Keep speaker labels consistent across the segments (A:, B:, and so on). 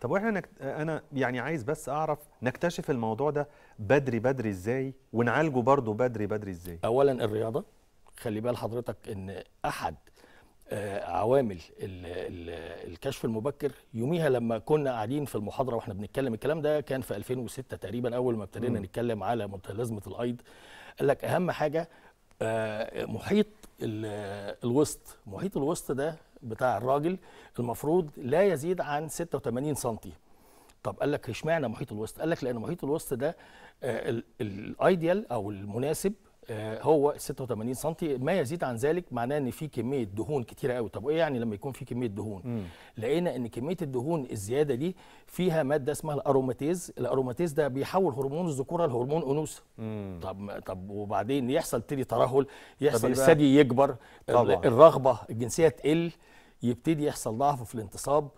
A: طب واحنا نكت... انا يعني عايز بس اعرف نكتشف الموضوع ده بدري بدري ازاي
B: ونعالجه برضه بدري بدري ازاي اولا الرياضه خلي بال حضرتك ان احد آه، عوامل الكشف المبكر يوميها لما كنا قاعدين في المحاضره واحنا بنتكلم الكلام ده كان في 2006 تقريبا اول ما ابتدينا نتكلم على متلازمه الايض قال لك اهم حاجه آه، محيط الوسط محيط الوسط ده بتاع الراجل المفروض لا يزيد عن 86 سم طب قال لك اشمعنى محيط الوسط قال لك لان محيط الوسط ده الايديال آه، او المناسب آه، هو 86 سم ما يزيد عن ذلك معناه ان في كميه دهون كتيره قوي طب ايه يعني لما يكون في كميه دهون مم. لقينا ان كميه الدهون الزياده دي فيها ماده اسمها الاروماتيز الاروماتيز ده بيحول هرمون الذكوره لهرمون انوثه طب طب وبعدين يحصل تري ترهل يحصل الثدي يكبر طبعا. الرغبه الجنسيه تقل يبتدي يحصل ضعف في الانتصاب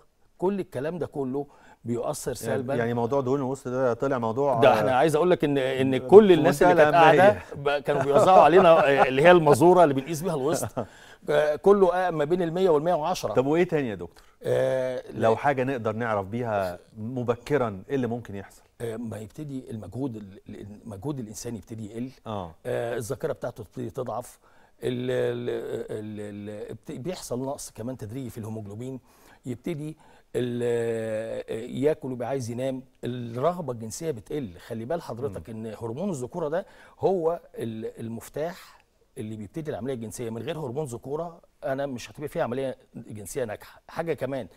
B: كل الكلام ده كله بيؤثر يعني سلبا يعني موضوع دهون الوسط ده طلع موضوع ده احنا عايز اقول لك ان ان كل الناس اللي كانت قاعده كانوا بيوزعوا علينا آه، اللي هي المزوره
A: اللي بنقيس بيها الوسط آه، كله آه، ما بين ال 100 وال 110 طب وايه تاني يا دكتور؟ آه لو حاجه نقدر نعرف بيها مبكرا ايه اللي ممكن يحصل؟
B: آه ما يبتدي المجهود المجهود الانساني يبتدي يقل آه. آه الذاكره بتاعته تبتدي تضعف الـ الـ الـ الـ بيحصل نقص كمان تدريجي في الهيموجلوبين يبتدي آه، ياكل وبيبقى عايز ينام الرغبه الجنسيه بتقل خلي بال حضرتك ان هرمون الذكوره ده هو المفتاح اللي بيبتدي العمليه الجنسيه من غير هرمون ذكوره انا مش هتبقى فيها عمليه جنسيه ناجحه حاجه كمان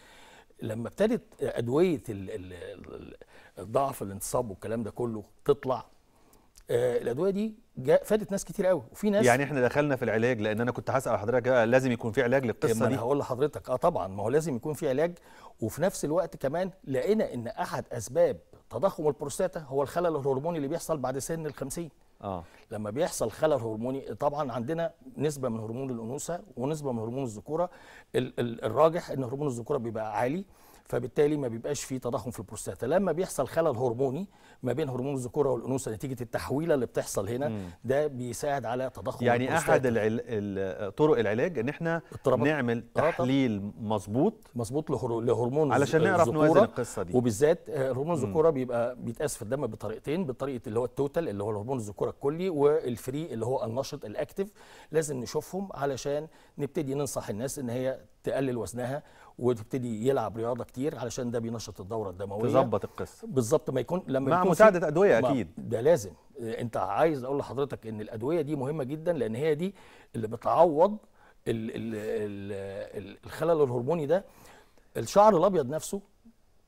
B: لما ابتدت ادويه الضعف الانتصاب والكلام ده كله تطلع آه الادويه دي فادت ناس كتير قوي
A: وفي ناس يعني احنا
B: دخلنا في العلاج لان انا كنت هسال
A: حضرتك لازم يكون في علاج للقصه دي انا هقول
B: لحضرتك اه طبعا ما هو لازم يكون في علاج وفي نفس الوقت كمان لقينا ان احد اسباب تضخم البروستاتا هو الخلل الهرموني اللي بيحصل بعد سن ال 50 اه لما بيحصل خلل هرموني طبعا عندنا نسبه من هرمون الانوثه ونسبه من هرمون الذكوره الراجح ان هرمون الذكوره بيبقى عالي فبالتالي ما بيبقاش فيه تضخم في البروستاتا لما بيحصل خلل هرموني ما بين هرمون الذكوره والانوثه نتيجه التحويله اللي بتحصل هنا ده بيساعد على تضخم يعني البروستاتا. احد
A: العل... طرق العلاج ان احنا نعمل تحليل مظبوط
B: مظبوط لهر... لهرمون علشان نعرف نوازن القصه دي وبالذات آه، هرمون الذكوره بيبقى بيتقاس في الدم بطريقتين بطريقه اللي هو التوتال اللي هو هرمون الذكوره الكلي والفري اللي هو النشط الاكتف لازم نشوفهم علشان نبتدي ننصح الناس ان هي تقلل وزنها وتبتدي يلعب رياضه كتير علشان ده بينشط الدوره الدمويه تظبط القصه بالظبط ما يكون لما مع يكون مساعده ادويه اكيد ده لازم انت عايز اقول لحضرتك ان الادويه دي مهمه جدا لان هي دي اللي بتعوض الـ الـ الـ الخلل الهرموني ده الشعر الابيض نفسه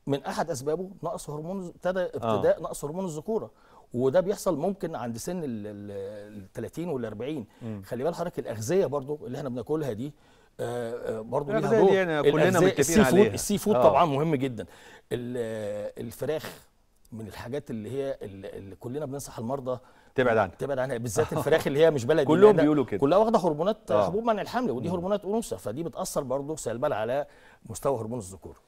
B: من احد اسبابه نقص هرمون ابتدى آه. ابتداء آه. نقص هرمون الذكوره وده بيحصل ممكن عند سن ال 30 وال 40 خلي بال حضرتك الاغذيه برضو اللي احنا بناكلها دي آه، آه، برضه ليها دور يعني كلنا متفقين عليها السي فود آه. طبعا مهم جدا الفراخ من الحاجات اللي هي اللي كلنا بننصح المرضى تبعد عنها تبعد عنها بالذات الفراخ اللي هي مش بلدي كلهم بيقولوا كده كلها واخده هرمونات حبوب منع الحمل ودي هرمونات انوثه فدي بتاثر برضه سلبا على مستوى هرمون الذكور